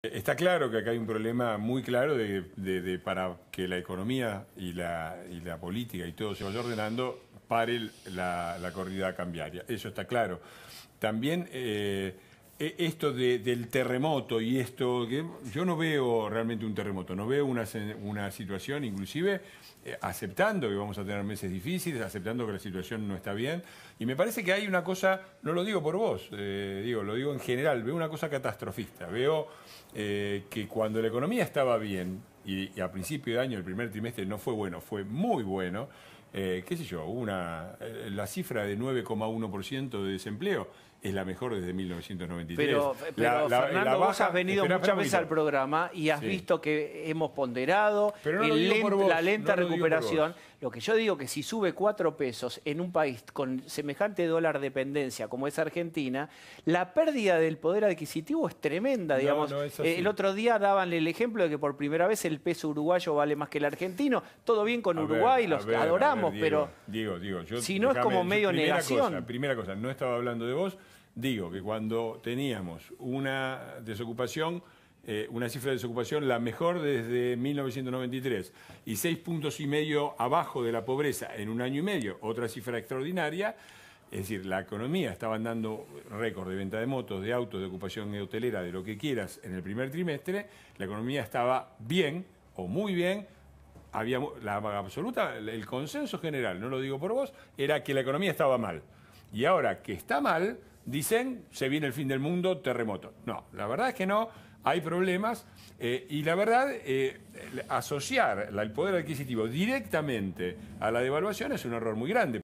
Está claro que acá hay un problema muy claro de, para que la economía y la, política y todo se vaya ordenando, pare la, corrida cambiaria. Eso está claro. También eh, e, esto del terremoto y esto, que yo no veo realmente un terremoto, no veo una, una situación, inclusive eh, aceptando que vamos a tener meses difíciles, aceptando que la situación no está bien, y me parece que hay una cosa, no lo digo por vos, eh, digo, lo digo en general, veo una cosa catastrofista, veo eh, que cuando la economía estaba bien, y, a principio de año, el primer trimestre no fue bueno, fue muy bueno. Eh, qué sé yo, una, eh, la cifra de 9,1% de desempleo es la mejor desde 1993. Pero, eh, Fernando, vos has venido muchas veces al programa y has visto que hemos ponderado la lenta recuperación. Lo que yo digo que si sube cuatro pesos en un país con semejante dólar dependencia como es Argentina, la pérdida del poder adquisitivo es tremenda, eh, el otro día daban el ejemplo de que por primera vez el peso uruguayo vale más que el argentino. Todo bien con Uruguay, los adoramos, pero si no es como medio negación. primera cosa, no estaba hablando de vos. Digo que cuando teníamos una desocupación eh, una cifra de desocupación la mejor desde 1993 y seis puntos y medio abajo de la pobreza en un año y medio, otra cifra extraordinaria. Es decir, la economía estaba dando récord de venta de motos, de autos, de ocupación de hotelera, de lo que quieras en el primer trimestre. La economía estaba bien o muy bien. Había la absoluta, el consenso general, no lo digo por vos, era que la economía estaba mal. Y ahora que está mal, Dicen, se viene el fin del mundo, terremoto. No, la verdad es que no, hay problemas. Eh, y la verdad, eh, asociar el poder adquisitivo directamente a la devaluación es un error muy grande.